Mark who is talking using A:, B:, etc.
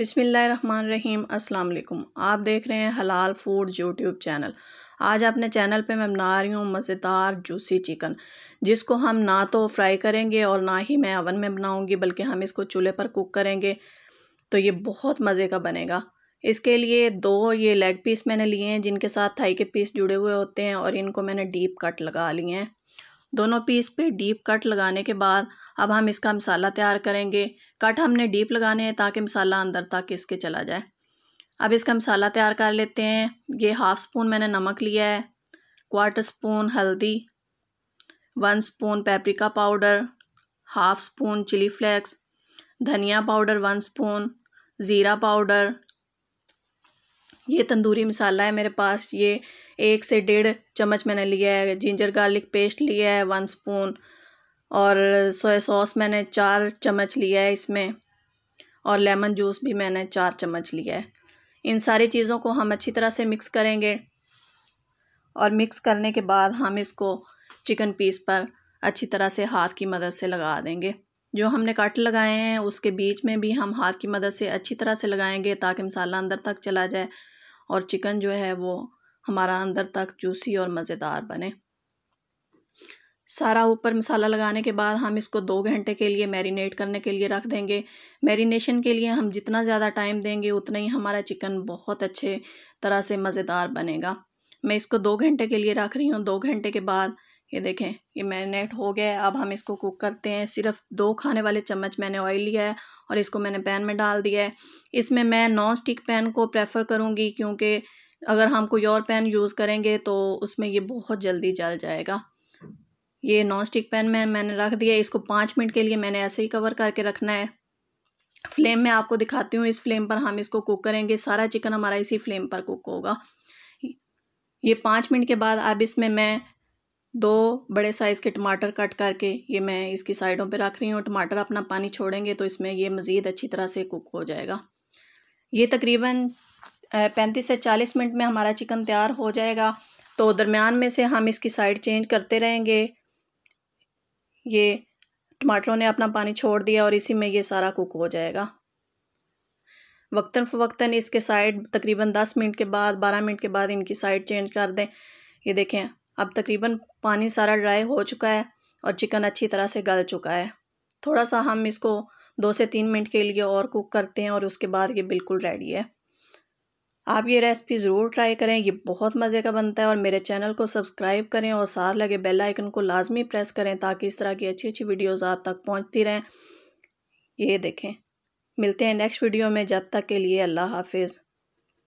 A: अस्सलाम अल्लाम आप देख रहे हैं हलाल फूड यूट्यूब चैनल आज अपने चैनल पे मैं बना रही हूँ मज़ेदार जूसी चिकन जिसको हम ना तो फ्राई करेंगे और ना ही मैं अवन में बनाऊँगी बल्कि हम इसको चूल्हे पर कुक करेंगे तो ये बहुत मज़े का बनेगा इसके लिए दो ये लेग पीस मैंने लिए हैं जिनके साथ थाई के पीस जुड़े हुए होते हैं और इनको मैंने डीप कट लगा लिए हैं दोनों पीस पे डीप कट लगाने के बाद अब हम इसका मसाला तैयार करेंगे कट हमने डीप लगाने हैं ताकि मसाला अंदर तक इसके चला जाए अब इसका मसाला तैयार कर लेते हैं ये हाफ़ स्पून मैंने नमक लिया है क्वार्टर स्पून हल्दी one spoon paprika powder half spoon chilli flakes धनिया पाउडर वन स्पून ज़ीरा पाउडर ये तंदूरी मसाला है मेरे पास ये एक से डेढ़ चम्मच मैंने लिया है जिंजर गार्लिक पेस्ट लिया है वन स्पून और सोया सॉस मैंने चार चम्मच लिया है इसमें और लेमन जूस भी मैंने चार चम्मच लिया है इन सारी चीज़ों को हम अच्छी तरह से मिक्स करेंगे और मिक्स करने के बाद हम इसको चिकन पीस पर अच्छी तरह से हाथ की मदद से लगा देंगे जो हमने कट लगाए हैं उसके बीच में भी हम हाथ की मदद से अच्छी तरह से लगाएंगे ताकि मसाला अंदर तक चला जाए और चिकन जो है वो हमारा अंदर तक जूसी और मज़ेदार बने सारा ऊपर मसाला लगाने के बाद हम इसको दो घंटे के लिए मैरिनेट करने के लिए रख देंगे मैरिनेशन के लिए हम जितना ज़्यादा टाइम देंगे उतना ही हमारा चिकन बहुत अच्छे तरह से मज़ेदार बनेगा मैं इसको दो घंटे के लिए रख रही हूँ दो घंटे के बाद ये देखें ये मैरिनेट हो गया है अब हम इसको कुक करते हैं सिर्फ दो खाने वाले चम्मच मैंने ऑयल लिया है और इसको मैंने पैन में डाल दिया है इसमें मैं नॉन स्टिक पैन को प्रेफर करूँगी क्योंकि अगर हम कोई और पैन यूज़ करेंगे तो उसमें ये बहुत जल्दी जल जाएगा ये नॉन स्टिक पैन में मैंने रख दिया इसको पाँच मिनट के लिए मैंने ऐसे ही कवर करके रखना है फ्लेम में आपको दिखाती हूँ इस फ्लेम पर हम इसको कुक करेंगे सारा चिकन हमारा इसी फ्लेम पर कुक होगा ये पाँच मिनट के बाद अब इसमें मैं दो बड़े साइज़ के टमाटर कट करके ये मैं इसकी साइडों पर रख रही हूँ टमाटर अपना पानी छोड़ेंगे तो इसमें ये मज़ीद अच्छी तरह से कुक हो जाएगा ये तकरीबन पैंतीस से चालीस मिनट में हमारा चिकन तैयार हो जाएगा तो दरमियान में से हम इसकी साइड चेंज करते रहेंगे ये टमाटरों ने अपना पानी छोड़ दिया और इसी में ये सारा कुक हो जाएगा वक्ता फ़वक्ता इसके साइड तकरीबन दस मिनट के बाद बारह मिनट के बाद इनकी साइड चेंज कर दें ये देखें अब तकरीबन पानी सारा ड्राई हो चुका है और चिकन अच्छी तरह से गल चुका है थोड़ा सा हम इसको दो से तीन मिनट के लिए और कुक करते हैं और उसके बाद ये बिल्कुल रेडी है आप ये रेसिपी ज़रूर ट्राई करें ये बहुत मज़े का बनता है और मेरे चैनल को सब्सक्राइब करें और साथ लगे बेल आइकन को लाजमी प्रेस करें ताकि इस तरह की अच्छी अच्छी वीडियोस आप तक पहुंचती रहें ये देखें मिलते हैं नेक्स्ट वीडियो में जब तक के लिए अल्लाह हाफिज़